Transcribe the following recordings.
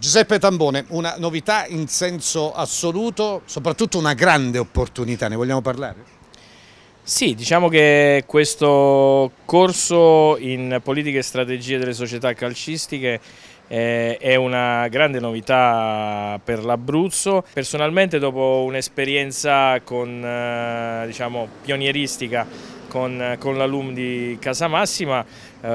Giuseppe Tambone, una novità in senso assoluto, soprattutto una grande opportunità, ne vogliamo parlare? Sì, diciamo che questo corso in politiche e strategie delle società calcistiche eh, è una grande novità per l'Abruzzo. Personalmente dopo un'esperienza eh, diciamo, pionieristica con, eh, con l'alum di Casamassima eh,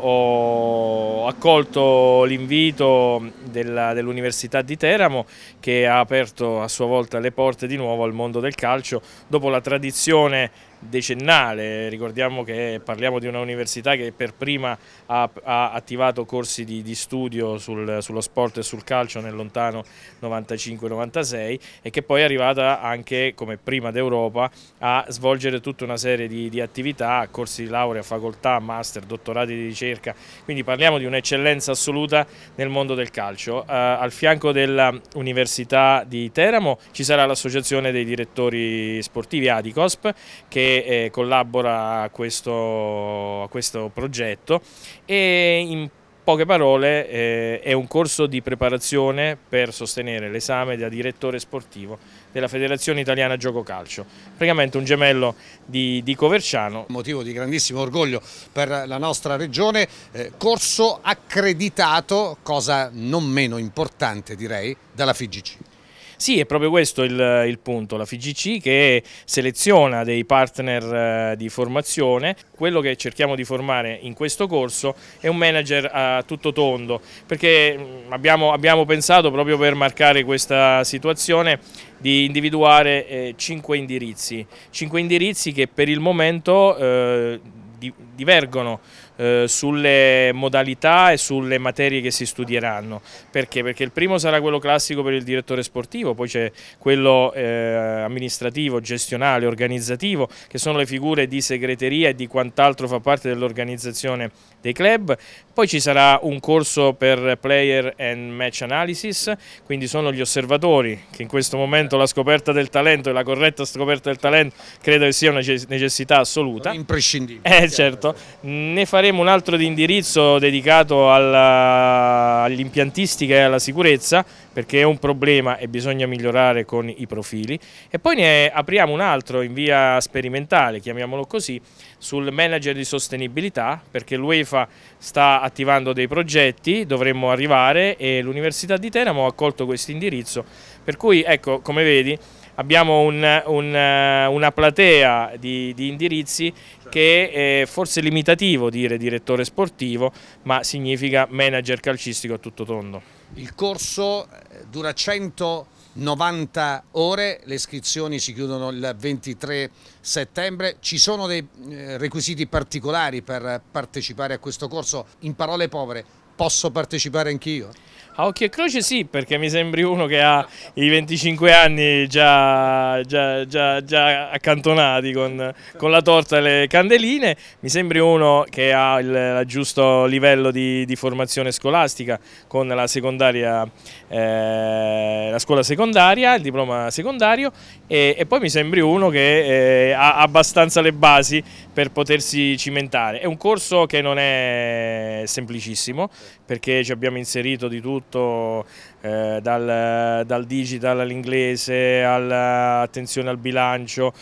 ho accolto l'invito dell'Università dell di Teramo che ha aperto a sua volta le porte di nuovo al mondo del calcio dopo la tradizione decennale, ricordiamo che parliamo di una università che per prima ha, ha attivato corsi di, di studio sul, sullo sport e sul calcio nel lontano 95-96 e che poi è arrivata anche come prima d'Europa a svolgere tutta una serie di, di attività, corsi di laurea, facoltà, master, dottorato dottorati di ricerca, quindi parliamo di un'eccellenza assoluta nel mondo del calcio. Eh, al fianco dell'Università di Teramo ci sarà l'Associazione dei Direttori Sportivi Adicosp che eh, collabora a questo, a questo progetto e in poche parole eh, è un corso di preparazione per sostenere l'esame da direttore sportivo della Federazione Italiana Gioco Calcio, praticamente un gemello di, di Coverciano. Motivo di grandissimo orgoglio per la nostra regione, eh, corso accreditato, cosa non meno importante direi, dalla FIGC. Sì, è proprio questo il, il punto, la FIGC che seleziona dei partner eh, di formazione, quello che cerchiamo di formare in questo corso è un manager a tutto tondo, perché mm, abbiamo, abbiamo pensato proprio per marcare questa situazione di individuare eh, cinque indirizzi, cinque indirizzi che per il momento eh, divergono eh, sulle modalità e sulle materie che si studieranno. Perché? Perché il primo sarà quello classico per il direttore sportivo, poi c'è quello eh, amministrativo, gestionale, organizzativo, che sono le figure di segreteria e di quant'altro fa parte dell'organizzazione dei club, poi ci sarà un corso per player and match analysis, quindi sono gli osservatori che in questo momento la scoperta del talento e la corretta scoperta del talento credo che sia una necessità assoluta. Imprescindibile. Eh certo, ne faremo un altro di indirizzo dedicato all'impiantistica all e alla sicurezza perché è un problema e bisogna migliorare con i profili e poi ne apriamo un altro in via sperimentale, chiamiamolo così, sul manager di sostenibilità perché l'UEFA sta attivando dei progetti, dovremmo arrivare e l'Università di Teramo ha accolto questo indirizzo per cui ecco come vedi abbiamo un, un, eh, una platea di, di, indirizzi che è forse limitativo dire direttore sportivo, ma significa manager calcistico a tutto tondo. Il corso eh, dura 190 ore, le iscrizioni si chiudono il 23 settembre. Ci sono dei eh, requisiti particolari per partecipare a questo corso? In parole povere, posso partecipare anch'io? A occhio e croce sì, perché mi sembri uno che ha i 25 anni già, già, già, già accantonati con, con, la torta e le candeline, mi sembri uno che ha il, il giusto livello di, di, formazione scolastica con la, eh, la, scuola secondaria, il diploma secondario e, e poi mi sembri uno che eh, ha abbastanza le basi per potersi cimentare. È un corso che non è semplicissimo, perché ci abbiamo inserito di tutto eh, dal, dal digital all'inglese, all'attenzione al bilancio,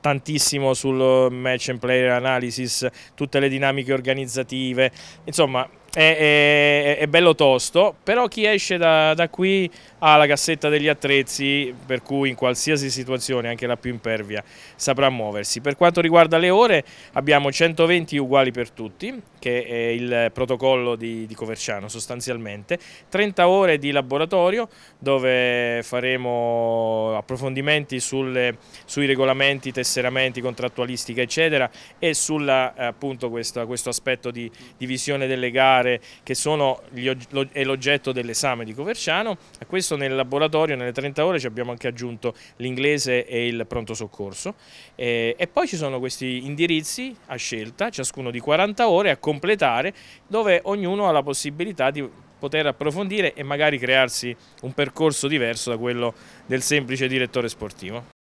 tantissimo sul match and player analysis, tutte le dinamiche organizzative, insomma è, è, è, bello tosto, però chi esce da, da, qui ha la cassetta degli attrezzi, per cui in qualsiasi situazione, anche la più impervia, saprà muoversi. Per quanto riguarda le ore, abbiamo 120 uguali per tutti, che è il protocollo di, di Coverciano sostanzialmente, 30 ore di laboratorio dove faremo approfondimenti sulle, sui regolamenti, tesseramenti, contrattualistica eccetera e sulla questo, questo aspetto di, di visione delle gare particolare che sono è l'oggetto dell'esame di Coverciano. A questo nel laboratorio nelle 30 ore ci abbiamo anche aggiunto l'inglese e il pronto soccorso eh, e poi ci sono questi indirizzi a scelta, ciascuno di 40 ore a completare dove ognuno ha la possibilità di poter approfondire e magari crearsi un percorso diverso da quello del semplice direttore sportivo.